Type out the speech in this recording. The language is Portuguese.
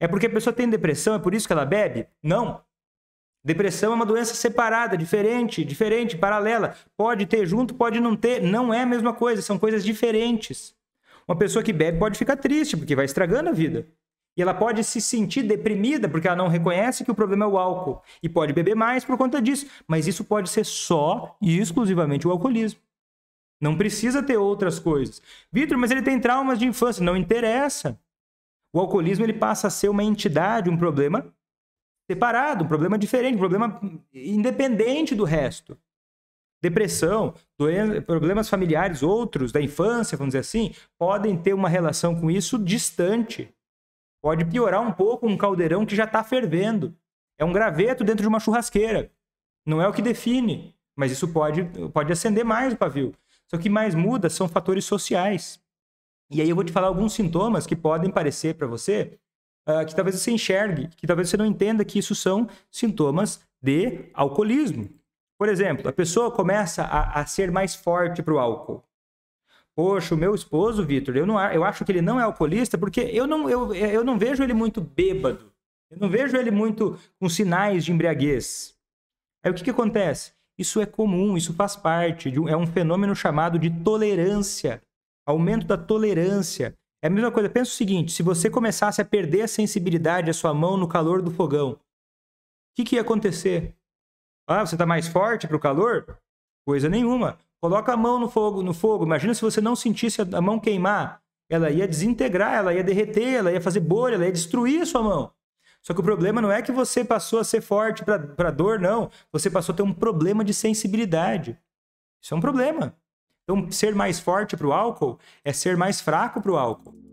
É porque a pessoa tem depressão, é por isso que ela bebe? Não. Depressão é uma doença separada, diferente, diferente, paralela. Pode ter junto, pode não ter. Não é a mesma coisa, são coisas diferentes. Uma pessoa que bebe pode ficar triste, porque vai estragando a vida. E ela pode se sentir deprimida, porque ela não reconhece que o problema é o álcool. E pode beber mais por conta disso. Mas isso pode ser só e exclusivamente o alcoolismo. Não precisa ter outras coisas. Vitor, mas ele tem traumas de infância. Não interessa. O alcoolismo ele passa a ser uma entidade, um problema separado, um problema diferente, um problema independente do resto. Depressão, problemas familiares, outros da infância, vamos dizer assim, podem ter uma relação com isso distante. Pode piorar um pouco um caldeirão que já está fervendo. É um graveto dentro de uma churrasqueira. Não é o que define, mas isso pode, pode acender mais o pavio. Só que mais muda são fatores sociais. E aí eu vou te falar alguns sintomas que podem parecer para você uh, que talvez você enxergue, que talvez você não entenda que isso são sintomas de alcoolismo. Por exemplo, a pessoa começa a, a ser mais forte para o álcool. Poxa, o meu esposo, Vitor, eu, não, eu acho que ele não é alcoolista porque eu não, eu, eu não vejo ele muito bêbado. Eu não vejo ele muito com sinais de embriaguez. Aí o que, que acontece? Isso é comum, isso faz parte, de um, é um fenômeno chamado de tolerância aumento da tolerância. É a mesma coisa, pensa o seguinte: se você começasse a perder a sensibilidade a sua mão no calor do fogão, o que, que ia acontecer? Ah, você está mais forte para o calor? Coisa nenhuma. Coloca a mão no fogo, no fogo. Imagina se você não sentisse a mão queimar. Ela ia desintegrar, ela ia derreter, ela ia fazer bolha, ela ia destruir a sua mão. Só que o problema não é que você passou a ser forte para dor, não. Você passou a ter um problema de sensibilidade. Isso é um problema. Então, ser mais forte para o álcool é ser mais fraco para o álcool.